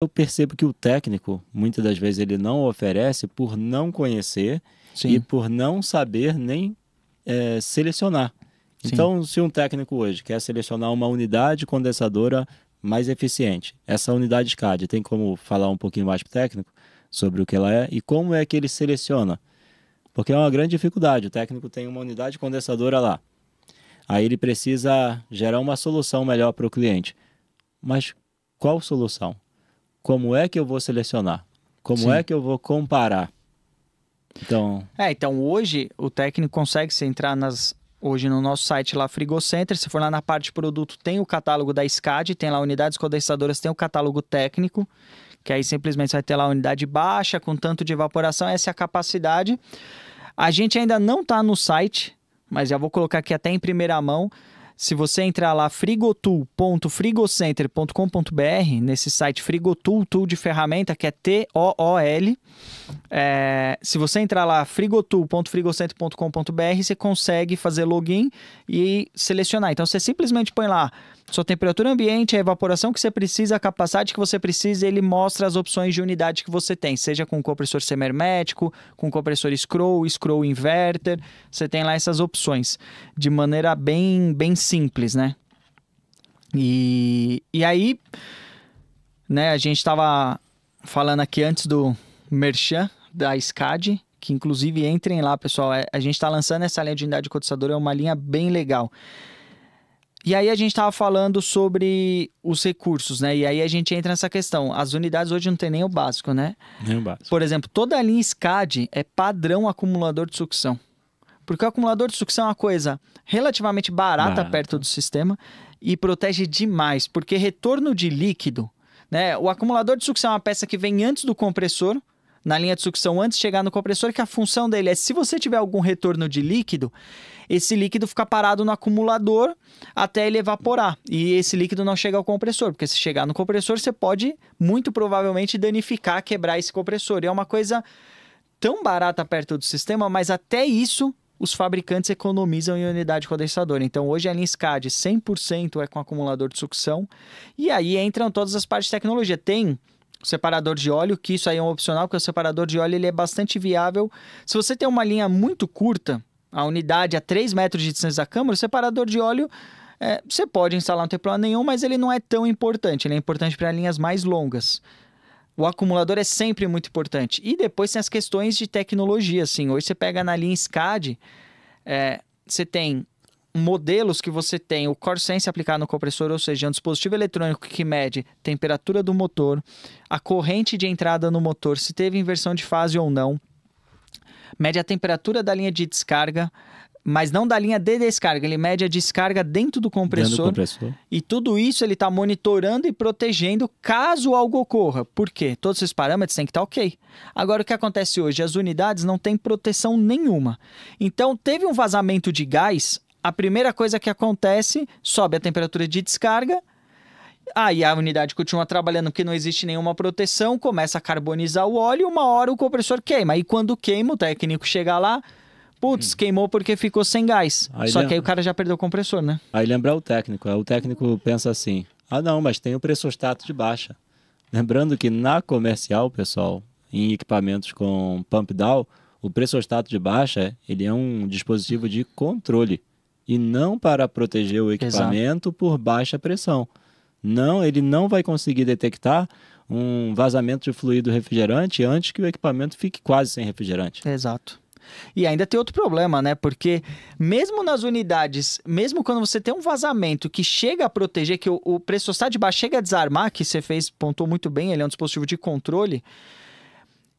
eu percebo que o técnico, muitas das vezes, ele não oferece por não conhecer Sim. e por não saber nem é, selecionar. Sim. Então, se um técnico hoje quer selecionar uma unidade condensadora mais eficiente, essa unidade CAD tem como falar um pouquinho mais para o técnico sobre o que ela é e como é que ele seleciona? Porque é uma grande dificuldade. O técnico tem uma unidade condensadora lá. Aí ele precisa gerar uma solução melhor para o cliente. Mas qual solução? Como é que eu vou selecionar? Como Sim. é que eu vou comparar? Então. É, então hoje o técnico consegue se entrar nas. Hoje no nosso site lá, Frigocenter, se for lá na parte de produto, tem o catálogo da SCAD, tem lá unidades condensadoras, tem o catálogo técnico, que aí simplesmente vai ter lá unidade baixa, com tanto de evaporação, essa é a capacidade. A gente ainda não está no site, mas já vou colocar aqui até em primeira mão. Se você entrar lá frigotool.frigocenter.com.br, nesse site Frigotool, tool de ferramenta, que é T-O-O-L, é, se você entrar lá frigotool.frigocenter.com.br, você consegue fazer login e selecionar. Então você simplesmente põe lá sua temperatura ambiente, a evaporação que você precisa, a capacidade que você precisa, ele mostra as opções de unidade que você tem, seja com compressor semermético, com compressor scroll, scroll inverter, você tem lá essas opções de maneira bem bem simples, né? E, e aí, né, a gente tava falando aqui antes do Merchan, da SCAD, que inclusive entrem lá, pessoal. É, a gente tá lançando essa linha de unidade cotizador, é uma linha bem legal. E aí a gente estava falando sobre os recursos, né? E aí a gente entra nessa questão. As unidades hoje não tem nem o básico, né? Nem o básico. Por exemplo, toda a linha SCAD é padrão acumulador de sucção. Porque o acumulador de sucção é uma coisa relativamente barata, barata. perto do sistema e protege demais, porque retorno de líquido, né? O acumulador de sucção é uma peça que vem antes do compressor, na linha de sucção antes de chegar no compressor, que a função dele é se você tiver algum retorno de líquido, esse líquido fica parado no acumulador até ele evaporar. E esse líquido não chega ao compressor, porque se chegar no compressor, você pode muito provavelmente danificar, quebrar esse compressor. E é uma coisa tão barata perto do sistema, mas até isso os fabricantes economizam em unidade condensadora. Então, hoje a linha SCAD 100% é com acumulador de sucção. E aí entram todas as partes de tecnologia. Tem separador de óleo, que isso aí é um opcional, porque o separador de óleo ele é bastante viável. Se você tem uma linha muito curta, a unidade a 3 metros de distância da câmara, o separador de óleo é, você pode instalar, não tem problema nenhum, mas ele não é tão importante. Ele é importante para linhas mais longas o acumulador é sempre muito importante. E depois tem as questões de tecnologia, assim. Hoje você pega na linha SCAD, é, você tem modelos que você tem o se aplicado no compressor, ou seja, um dispositivo eletrônico que mede temperatura do motor, a corrente de entrada no motor, se teve inversão de fase ou não, mede a temperatura da linha de descarga, mas não da linha de descarga. Ele mede a descarga dentro do compressor. Dentro do compressor. E tudo isso ele está monitorando e protegendo caso algo ocorra. Por quê? Todos esses parâmetros têm que estar tá ok. Agora, o que acontece hoje? As unidades não têm proteção nenhuma. Então, teve um vazamento de gás. A primeira coisa que acontece, sobe a temperatura de descarga, Aí a unidade continua trabalhando porque não existe nenhuma proteção, começa a carbonizar o óleo, uma hora o compressor queima. E quando queima, o técnico chega lá, Putz, hum. queimou porque ficou sem gás. Aí Só que aí o cara já perdeu o compressor, né? Aí lembra o técnico. É, o técnico pensa assim: ah, não, mas tem o pressostato de baixa. Lembrando que na comercial, pessoal, em equipamentos com pump down, o pressostato de baixa ele é um dispositivo de controle e não para proteger o equipamento Exato. por baixa pressão. Não, ele não vai conseguir detectar um vazamento de fluido refrigerante antes que o equipamento fique quase sem refrigerante. Exato. E ainda tem outro problema, né? Porque mesmo nas unidades, mesmo quando você tem um vazamento que chega a proteger, que o, o está de baixo, chega a desarmar, que você fez, pontou muito bem, ele é um dispositivo de controle,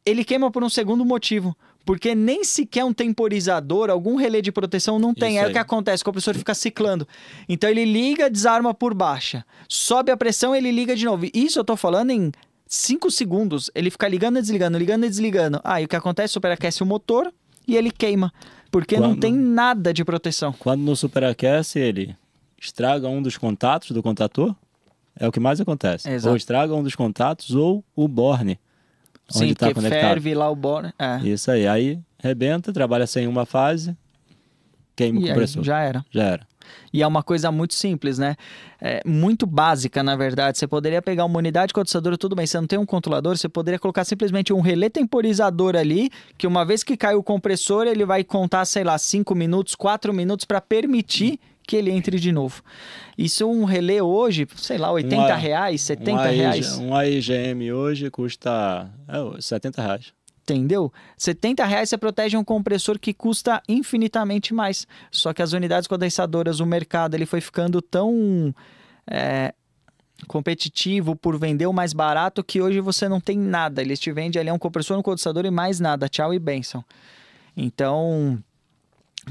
ele queima por um segundo motivo. Porque nem sequer um temporizador, algum relé de proteção não tem. é aí. o que acontece, o compressor fica ciclando. Então ele liga, desarma por baixa. Sobe a pressão, ele liga de novo. Isso eu tô falando em 5 segundos. Ele fica ligando e desligando, ligando e desligando. Aí ah, o que acontece? Superaquece o motor, e ele queima, porque Quando... não tem nada de proteção. Quando não superaquece, ele estraga um dos contatos do contator, é o que mais acontece. Exato. Ou estraga um dos contatos ou o borne. Sim, onde tá conectado. ferve lá o borne. É. Isso aí. Aí rebenta, trabalha sem uma fase, queima e o compressor. já era. Já era. E é uma coisa muito simples, né? É muito básica, na verdade. Você poderia pegar uma unidade condensadora, tudo bem, você não tem um controlador, você poderia colocar simplesmente um relé temporizador ali, que uma vez que cai o compressor, ele vai contar, sei lá, 5 minutos, 4 minutos para permitir que ele entre de novo. Isso um relé hoje, sei lá, 80 um reais, 70 um AIG, reais. Um AIGM hoje custa é, 70 reais. Entendeu? 70 reais você protege um compressor que custa infinitamente mais. Só que as unidades condensadoras, o mercado ele foi ficando tão é, competitivo por vender o mais barato que hoje você não tem nada. Eles te vendem ali um compressor, um condensador e mais nada. Tchau e benção. Então,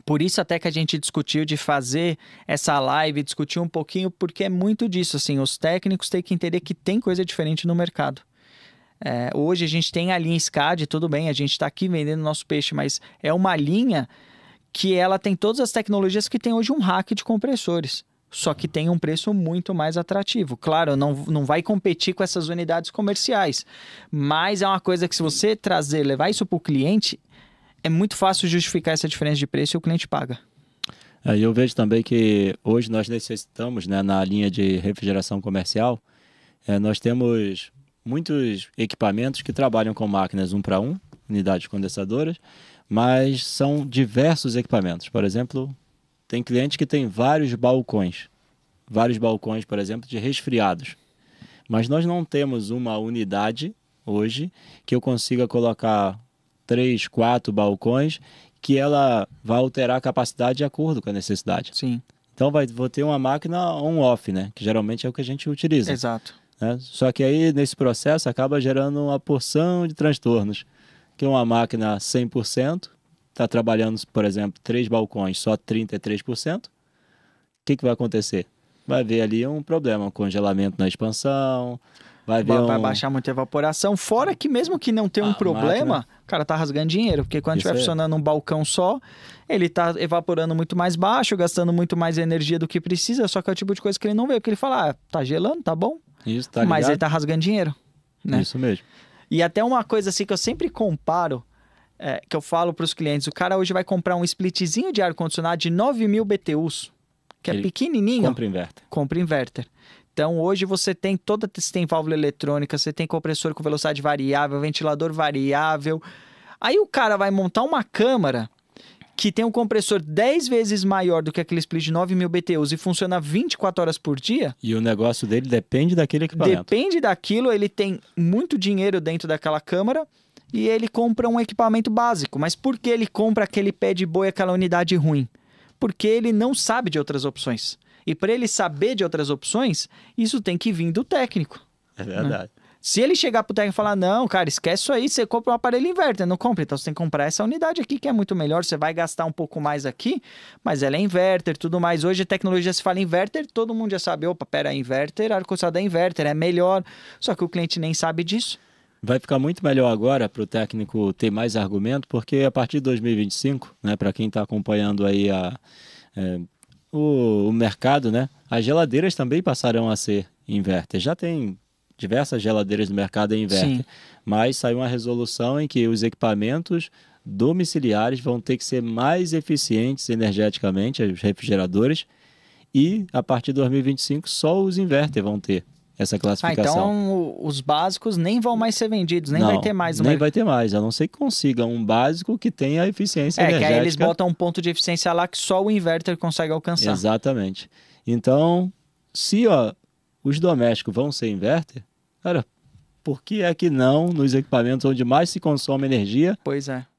por isso até que a gente discutiu de fazer essa live, discutir um pouquinho, porque é muito disso, assim, os técnicos têm que entender que tem coisa diferente no mercado. É, hoje a gente tem a linha SCAD, tudo bem, a gente está aqui vendendo nosso peixe, mas é uma linha que ela tem todas as tecnologias que tem hoje um rack de compressores. Só que tem um preço muito mais atrativo. Claro, não, não vai competir com essas unidades comerciais. Mas é uma coisa que, se você trazer, levar isso para o cliente, é muito fácil justificar essa diferença de preço e o cliente paga. É, eu vejo também que hoje nós necessitamos, né, na linha de refrigeração comercial, é, nós temos muitos equipamentos que trabalham com máquinas um para um, unidades condensadoras, mas são diversos equipamentos. Por exemplo, tem cliente que tem vários balcões, vários balcões, por exemplo, de resfriados. Mas nós não temos uma unidade hoje que eu consiga colocar três, quatro balcões que ela vai alterar a capacidade de acordo com a necessidade. Sim. Então vai, vou ter uma máquina on-off, né? Que geralmente é o que a gente utiliza. Exato né? Só que aí, nesse processo, acaba gerando uma porção de transtornos, que uma máquina 100% está trabalhando, por exemplo, três balcões, só 33%, o que, que vai acontecer? Vai haver ali um problema, um congelamento na expansão, Vai, vai, um... vai baixar muita evaporação. Fora que mesmo que não tenha um ah, problema, máquina. o cara tá rasgando dinheiro, porque quando estiver é. funcionando um balcão só, ele tá evaporando muito mais baixo, gastando muito mais energia do que precisa, só que é o tipo de coisa que ele não vê, porque ele fala, ah, tá gelando, tá bom. Isso, tá Mas ligado? ele tá rasgando dinheiro, né? Isso mesmo. E até uma coisa assim que eu sempre comparo, é, que eu falo para os clientes, o cara hoje vai comprar um splitzinho de ar-condicionado de 9 mil BTUs, que é ele é pequenininho. Compra inverter. Compra inverter. Então hoje você tem toda, você tem válvula eletrônica, você tem compressor com velocidade variável, ventilador variável. Aí o cara vai montar uma câmara que tem um compressor 10 vezes maior do que aquele split de 9 mil BTUs e funciona 24 horas por dia. E o negócio dele depende daquele equipamento. Depende daquilo, ele tem muito dinheiro dentro daquela câmara e ele compra um equipamento básico. Mas por que ele compra aquele pé de boi, aquela unidade ruim? Porque ele não sabe de outras opções. E para ele saber de outras opções, isso tem que vir do técnico. É né? verdade. Né? Se ele chegar pro técnico e falar, não, cara, esquece isso aí, você compra um aparelho inverter, não compra. Então você tem que comprar essa unidade aqui, que é muito melhor, você vai gastar um pouco mais aqui, mas ela é inverter, tudo mais. Hoje a tecnologia se fala inverter, todo mundo já sabe, opa, pera, inverter, ar-condicionado é inverter, é melhor. Só que o cliente nem sabe disso. Vai ficar muito melhor agora para o técnico ter mais argumento, porque a partir de 2025, né, para quem está acompanhando aí a... É o, o mercado, né? As geladeiras também passarão a ser inverter. Já tem diversas geladeiras no mercado em inverter, Sim. mas saiu uma resolução em que os equipamentos domiciliares vão ter que ser mais eficientes energeticamente, os refrigeradores, e a partir de 2025 só os inverter vão ter essa classificação. Ah, então os básicos nem vão mais ser vendidos, nem não, vai ter mais. Uma... Nem vai ter mais, a não ser que consiga um básico que tenha eficiência é, energética. É, que aí eles botam um ponto de eficiência lá que só o inverter consegue alcançar. Exatamente. Então, se ó, os domésticos vão ser inverter, cara, por que é que não nos equipamentos onde mais se consome energia? Pois é.